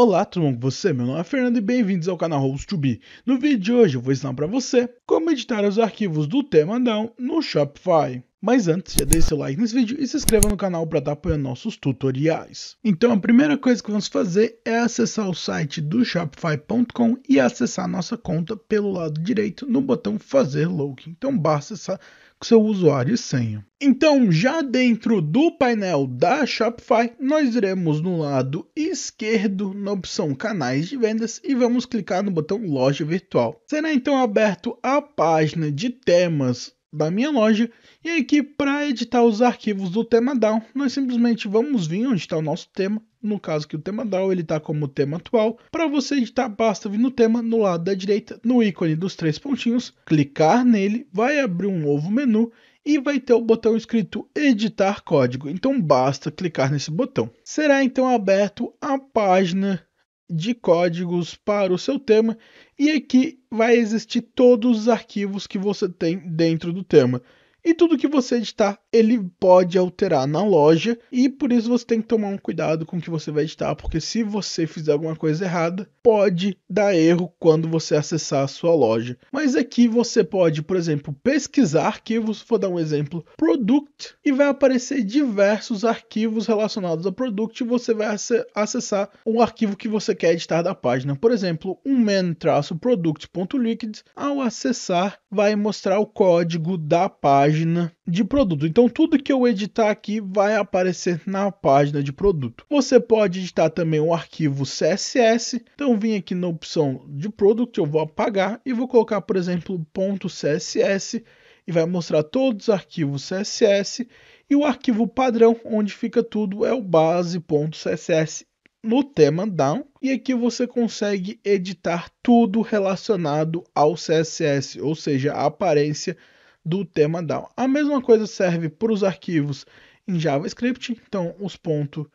Olá tudo bom com você? Meu nome é Fernando e bem-vindos ao canal Host2B. No vídeo de hoje eu vou ensinar para você como editar os arquivos do Temandown no Shopify. Mas antes, já deixe seu like nesse vídeo e se inscreva no canal para dar tá apoio a nossos tutoriais. Então a primeira coisa que vamos fazer é acessar o site do Shopify.com e acessar nossa conta pelo lado direito no botão fazer login. Então basta acessar com seu usuário e senha. Então, já dentro do painel da Shopify, nós iremos no lado esquerdo, na opção canais de vendas e vamos clicar no botão loja virtual. Será então aberto a página de temas da minha loja e aqui para editar os arquivos do tema down nós simplesmente vamos vir onde está o nosso tema, no caso que o tema down ele está como tema atual, para você editar basta vir no tema no lado da direita, no ícone dos três pontinhos, clicar nele, vai abrir um novo menu e vai ter o botão escrito editar código, então basta clicar nesse botão. Será então aberto a página de códigos para o seu tema e aqui vai existir todos os arquivos que você tem dentro do tema e tudo que você editar ele pode alterar na loja e por isso você tem que tomar um cuidado com o que você vai editar, porque se você fizer alguma coisa errada, pode dar erro quando você acessar a sua loja. Mas aqui você pode, por exemplo, pesquisar arquivos, vou dar um exemplo, product e vai aparecer diversos arquivos relacionados a product e você vai acessar o arquivo que você quer editar da página. Por exemplo, um man-product.liquid ao acessar vai mostrar o código da página página de produto. Então tudo que eu editar aqui vai aparecer na página de produto. Você pode editar também um arquivo CSS. Então vim aqui na opção de produto, eu vou apagar e vou colocar, por exemplo, .css e vai mostrar todos os arquivos CSS e o arquivo padrão onde fica tudo é o base.css no tema down e aqui você consegue editar tudo relacionado ao CSS, ou seja, a aparência do tema DAW. A mesma coisa serve para os arquivos em JavaScript, então os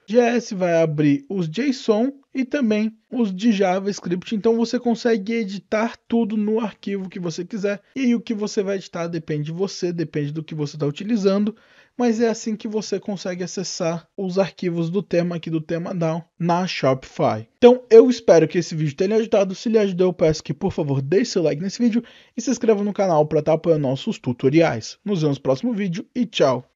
.js vai abrir os JSON e também os de JavaScript, então você consegue editar tudo no arquivo que você quiser. E aí, o que você vai editar depende de você, depende do que você está utilizando, mas é assim que você consegue acessar os arquivos do tema aqui do tema down na Shopify. Então, eu espero que esse vídeo tenha ajudado. Se lhe ajudou, eu peço que por favor deixe seu like nesse vídeo e se inscreva no canal para estar apoiando nossos tutoriais. Nos vemos no próximo vídeo e tchau!